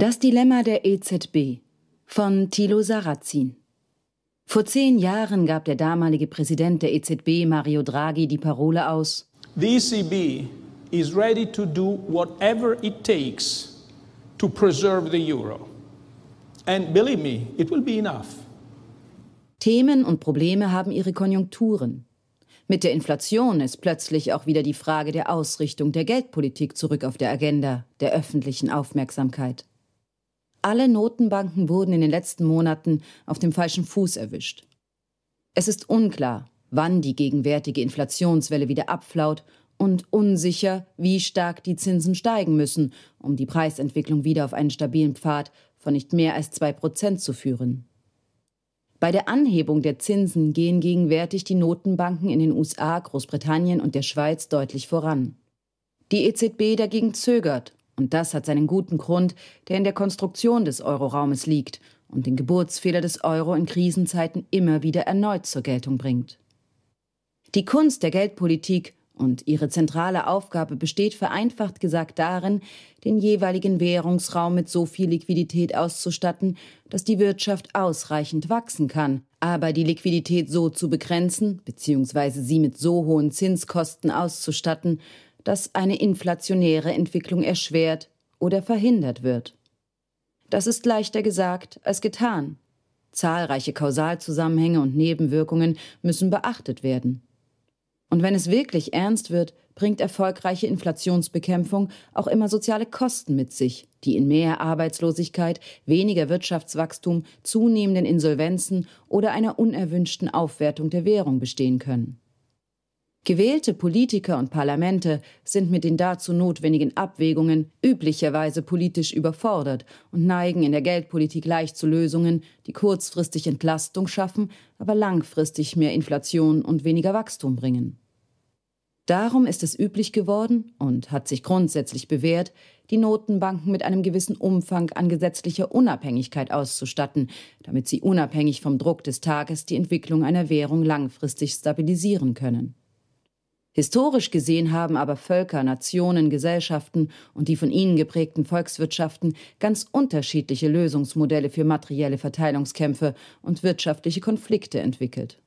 Das Dilemma der EZB von Thilo Sarrazin. Vor zehn Jahren gab der damalige Präsident der EZB Mario Draghi die Parole aus: The ECB is ready to do whatever it takes to preserve the euro. And believe me, it will be enough. Themen und Probleme haben ihre Konjunkturen. Mit der Inflation ist plötzlich auch wieder die Frage der Ausrichtung der Geldpolitik zurück auf der Agenda der öffentlichen Aufmerksamkeit. Alle Notenbanken wurden in den letzten Monaten auf dem falschen Fuß erwischt. Es ist unklar, wann die gegenwärtige Inflationswelle wieder abflaut und unsicher, wie stark die Zinsen steigen müssen, um die Preisentwicklung wieder auf einen stabilen Pfad von nicht mehr als zwei Prozent zu führen. Bei der Anhebung der Zinsen gehen gegenwärtig die Notenbanken in den USA, Großbritannien und der Schweiz deutlich voran. Die EZB dagegen zögert und das hat seinen guten Grund, der in der Konstruktion des Euroraumes liegt und den Geburtsfehler des Euro in Krisenzeiten immer wieder erneut zur Geltung bringt. Die Kunst der Geldpolitik und ihre zentrale Aufgabe besteht vereinfacht gesagt darin, den jeweiligen Währungsraum mit so viel Liquidität auszustatten, dass die Wirtschaft ausreichend wachsen kann, aber die Liquidität so zu begrenzen bzw. sie mit so hohen Zinskosten auszustatten, dass eine inflationäre Entwicklung erschwert oder verhindert wird. Das ist leichter gesagt als getan. Zahlreiche Kausalzusammenhänge und Nebenwirkungen müssen beachtet werden. Und wenn es wirklich ernst wird, bringt erfolgreiche Inflationsbekämpfung auch immer soziale Kosten mit sich, die in mehr Arbeitslosigkeit, weniger Wirtschaftswachstum, zunehmenden Insolvenzen oder einer unerwünschten Aufwertung der Währung bestehen können. Gewählte Politiker und Parlamente sind mit den dazu notwendigen Abwägungen üblicherweise politisch überfordert und neigen in der Geldpolitik leicht zu Lösungen, die kurzfristig Entlastung schaffen, aber langfristig mehr Inflation und weniger Wachstum bringen. Darum ist es üblich geworden und hat sich grundsätzlich bewährt, die Notenbanken mit einem gewissen Umfang an gesetzlicher Unabhängigkeit auszustatten, damit sie unabhängig vom Druck des Tages die Entwicklung einer Währung langfristig stabilisieren können. Historisch gesehen haben aber Völker, Nationen, Gesellschaften und die von ihnen geprägten Volkswirtschaften ganz unterschiedliche Lösungsmodelle für materielle Verteilungskämpfe und wirtschaftliche Konflikte entwickelt.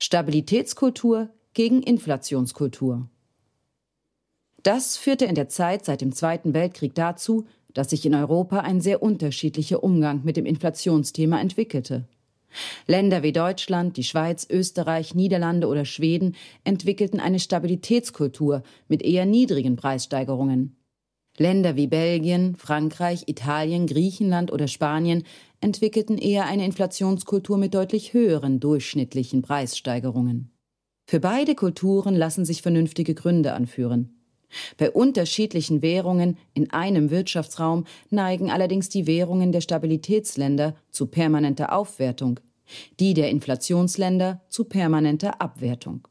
Stabilitätskultur gegen Inflationskultur. Das führte in der Zeit seit dem Zweiten Weltkrieg dazu, dass sich in Europa ein sehr unterschiedlicher Umgang mit dem Inflationsthema entwickelte. Länder wie Deutschland, die Schweiz, Österreich, Niederlande oder Schweden entwickelten eine Stabilitätskultur mit eher niedrigen Preissteigerungen. Länder wie Belgien, Frankreich, Italien, Griechenland oder Spanien entwickelten eher eine Inflationskultur mit deutlich höheren durchschnittlichen Preissteigerungen. Für beide Kulturen lassen sich vernünftige Gründe anführen. Bei unterschiedlichen Währungen in einem Wirtschaftsraum neigen allerdings die Währungen der Stabilitätsländer zu permanenter Aufwertung, die der Inflationsländer zu permanenter Abwertung.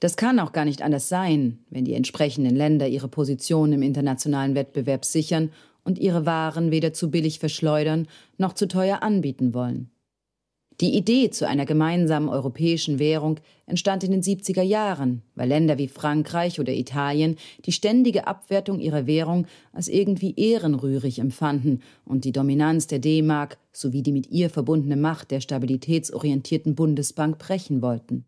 Das kann auch gar nicht anders sein, wenn die entsprechenden Länder ihre Position im internationalen Wettbewerb sichern und ihre Waren weder zu billig verschleudern noch zu teuer anbieten wollen. Die Idee zu einer gemeinsamen europäischen Währung entstand in den 70er Jahren, weil Länder wie Frankreich oder Italien die ständige Abwertung ihrer Währung als irgendwie ehrenrührig empfanden und die Dominanz der D-Mark sowie die mit ihr verbundene Macht der stabilitätsorientierten Bundesbank brechen wollten.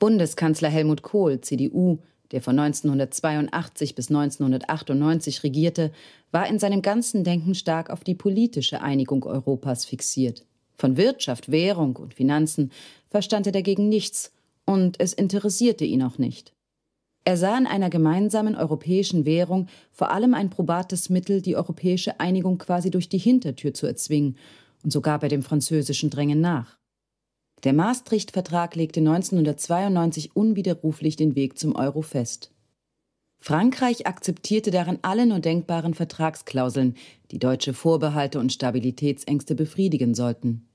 Bundeskanzler Helmut Kohl, CDU, der von 1982 bis 1998 regierte, war in seinem ganzen Denken stark auf die politische Einigung Europas fixiert. Von Wirtschaft, Währung und Finanzen verstand er dagegen nichts, und es interessierte ihn auch nicht. Er sah in einer gemeinsamen europäischen Währung vor allem ein probates Mittel, die europäische Einigung quasi durch die Hintertür zu erzwingen, und so gab er dem französischen Drängen nach. Der Maastricht-Vertrag legte 1992 unwiderruflich den Weg zum Euro fest. Frankreich akzeptierte darin alle nur denkbaren Vertragsklauseln, die deutsche Vorbehalte und Stabilitätsängste befriedigen sollten.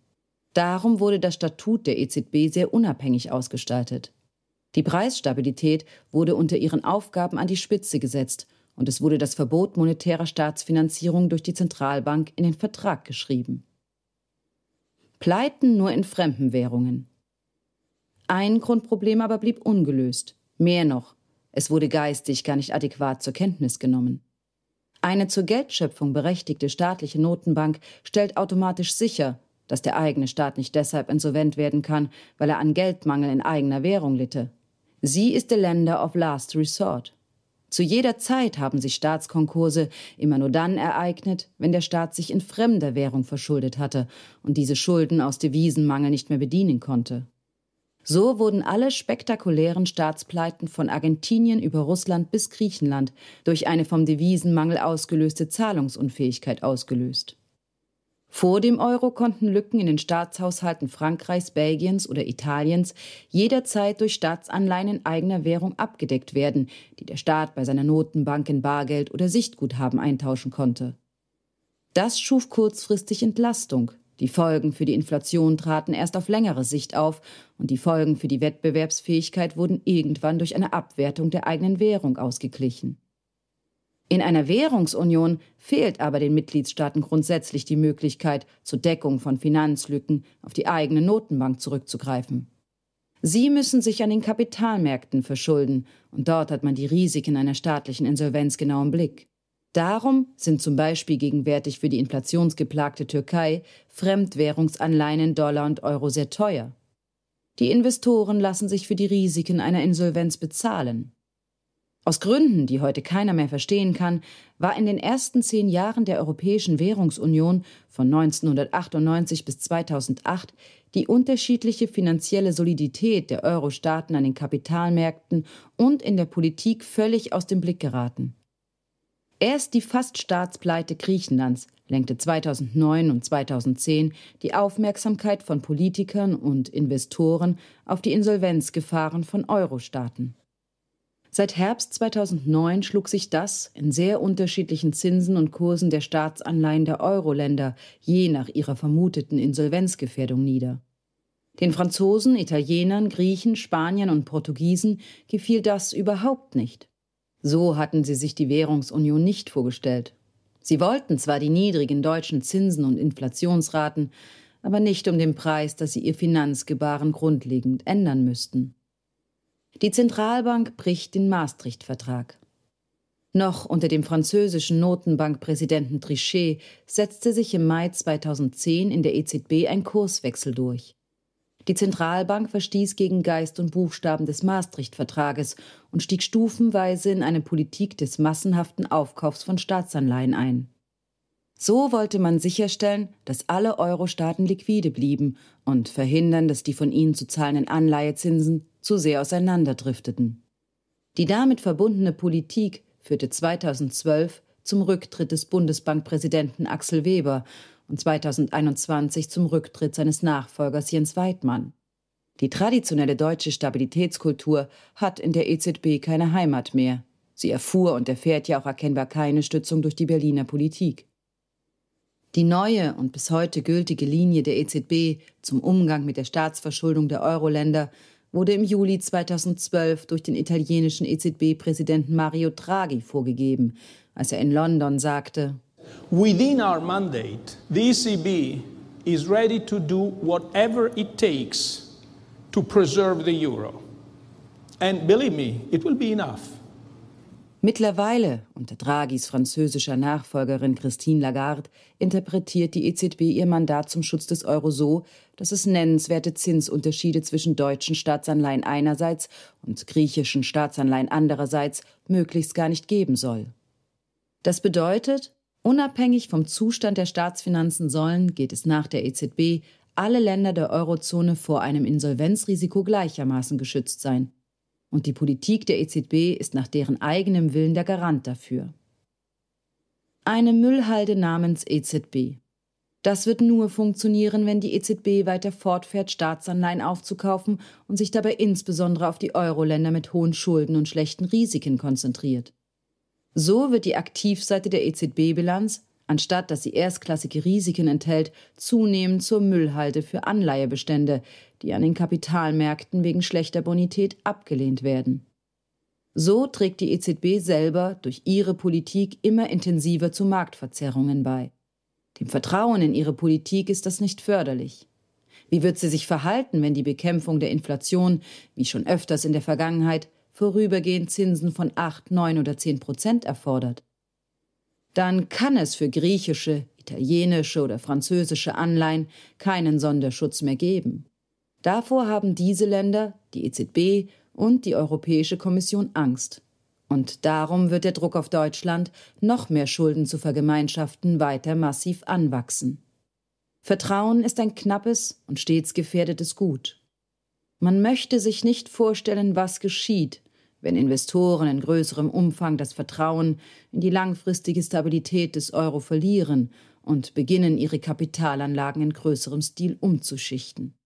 Darum wurde das Statut der EZB sehr unabhängig ausgestaltet. Die Preisstabilität wurde unter ihren Aufgaben an die Spitze gesetzt und es wurde das Verbot monetärer Staatsfinanzierung durch die Zentralbank in den Vertrag geschrieben. Pleiten nur in fremden Währungen. Ein Grundproblem aber blieb ungelöst. Mehr noch, es wurde geistig gar nicht adäquat zur Kenntnis genommen. Eine zur Geldschöpfung berechtigte staatliche Notenbank stellt automatisch sicher, dass der eigene Staat nicht deshalb insolvent werden kann, weil er an Geldmangel in eigener Währung litte. Sie ist der Länder of Last Resort. Zu jeder Zeit haben sich Staatskonkurse immer nur dann ereignet, wenn der Staat sich in fremder Währung verschuldet hatte und diese Schulden aus Devisenmangel nicht mehr bedienen konnte. So wurden alle spektakulären Staatspleiten von Argentinien über Russland bis Griechenland durch eine vom Devisenmangel ausgelöste Zahlungsunfähigkeit ausgelöst. Vor dem Euro konnten Lücken in den Staatshaushalten Frankreichs, Belgiens oder Italiens jederzeit durch Staatsanleihen in eigener Währung abgedeckt werden, die der Staat bei seiner Notenbank in Bargeld oder Sichtguthaben eintauschen konnte. Das schuf kurzfristig Entlastung. Die Folgen für die Inflation traten erst auf längere Sicht auf und die Folgen für die Wettbewerbsfähigkeit wurden irgendwann durch eine Abwertung der eigenen Währung ausgeglichen. In einer Währungsunion fehlt aber den Mitgliedstaaten grundsätzlich die Möglichkeit, zur Deckung von Finanzlücken auf die eigene Notenbank zurückzugreifen. Sie müssen sich an den Kapitalmärkten verschulden, und dort hat man die Risiken einer staatlichen Insolvenz genau im Blick. Darum sind zum Beispiel gegenwärtig für die inflationsgeplagte Türkei Fremdwährungsanleihen in Dollar und Euro sehr teuer. Die Investoren lassen sich für die Risiken einer Insolvenz bezahlen. Aus Gründen, die heute keiner mehr verstehen kann, war in den ersten zehn Jahren der Europäischen Währungsunion von 1998 bis 2008 die unterschiedliche finanzielle Solidität der Euro-Staaten an den Kapitalmärkten und in der Politik völlig aus dem Blick geraten. Erst die fast Staatspleite Griechenlands lenkte 2009 und 2010 die Aufmerksamkeit von Politikern und Investoren auf die Insolvenzgefahren von Euro-Staaten. Seit Herbst 2009 schlug sich das in sehr unterschiedlichen Zinsen und Kursen der Staatsanleihen der Euro-Länder je nach ihrer vermuteten Insolvenzgefährdung nieder. Den Franzosen, Italienern, Griechen, Spaniern und Portugiesen gefiel das überhaupt nicht. So hatten sie sich die Währungsunion nicht vorgestellt. Sie wollten zwar die niedrigen deutschen Zinsen und Inflationsraten, aber nicht um den Preis, dass sie ihr Finanzgebaren grundlegend ändern müssten. Die Zentralbank bricht den Maastricht-Vertrag. Noch unter dem französischen Notenbankpräsidenten Trichet setzte sich im Mai 2010 in der EZB ein Kurswechsel durch. Die Zentralbank verstieß gegen Geist und Buchstaben des Maastricht-Vertrages und stieg stufenweise in eine Politik des massenhaften Aufkaufs von Staatsanleihen ein. So wollte man sicherstellen, dass alle Euro-Staaten liquide blieben und verhindern, dass die von ihnen zu zahlenden Anleihezinsen zu sehr auseinanderdrifteten. Die damit verbundene Politik führte 2012 zum Rücktritt des Bundesbankpräsidenten Axel Weber und 2021 zum Rücktritt seines Nachfolgers Jens Weidmann. Die traditionelle deutsche Stabilitätskultur hat in der EZB keine Heimat mehr. Sie erfuhr und erfährt ja auch erkennbar keine Stützung durch die Berliner Politik. Die neue und bis heute gültige Linie der EZB zum Umgang mit der Staatsverschuldung der Euroländer wurde im Juli 2012 durch den italienischen EZB-Präsidenten Mario Draghi vorgegeben, als er in London sagte: Within our mandate, the ECB is ready to do whatever it takes to preserve the euro. And believe me, it will be enough. Mittlerweile, unter Draghis französischer Nachfolgerin Christine Lagarde, interpretiert die EZB ihr Mandat zum Schutz des Euro so, dass es nennenswerte Zinsunterschiede zwischen deutschen Staatsanleihen einerseits und griechischen Staatsanleihen andererseits möglichst gar nicht geben soll. Das bedeutet, unabhängig vom Zustand der Staatsfinanzen sollen, geht es nach der EZB, alle Länder der Eurozone vor einem Insolvenzrisiko gleichermaßen geschützt sein und die Politik der EZB ist nach deren eigenem Willen der Garant dafür. Eine Müllhalde namens EZB. Das wird nur funktionieren, wenn die EZB weiter fortfährt, Staatsanleihen aufzukaufen und sich dabei insbesondere auf die Euro-Länder mit hohen Schulden und schlechten Risiken konzentriert. So wird die Aktivseite der EZB-Bilanz anstatt dass sie erstklassige Risiken enthält, zunehmend zur Müllhalde für Anleihebestände, die an den Kapitalmärkten wegen schlechter Bonität abgelehnt werden. So trägt die EZB selber durch ihre Politik immer intensiver zu Marktverzerrungen bei. Dem Vertrauen in ihre Politik ist das nicht förderlich. Wie wird sie sich verhalten, wenn die Bekämpfung der Inflation, wie schon öfters in der Vergangenheit, vorübergehend Zinsen von 8, 9 oder 10 Prozent erfordert? dann kann es für griechische, italienische oder französische Anleihen keinen Sonderschutz mehr geben. Davor haben diese Länder, die EZB und die Europäische Kommission Angst. Und darum wird der Druck auf Deutschland, noch mehr Schulden zu vergemeinschaften, weiter massiv anwachsen. Vertrauen ist ein knappes und stets gefährdetes Gut. Man möchte sich nicht vorstellen, was geschieht, wenn Investoren in größerem Umfang das Vertrauen in die langfristige Stabilität des Euro verlieren und beginnen, ihre Kapitalanlagen in größerem Stil umzuschichten.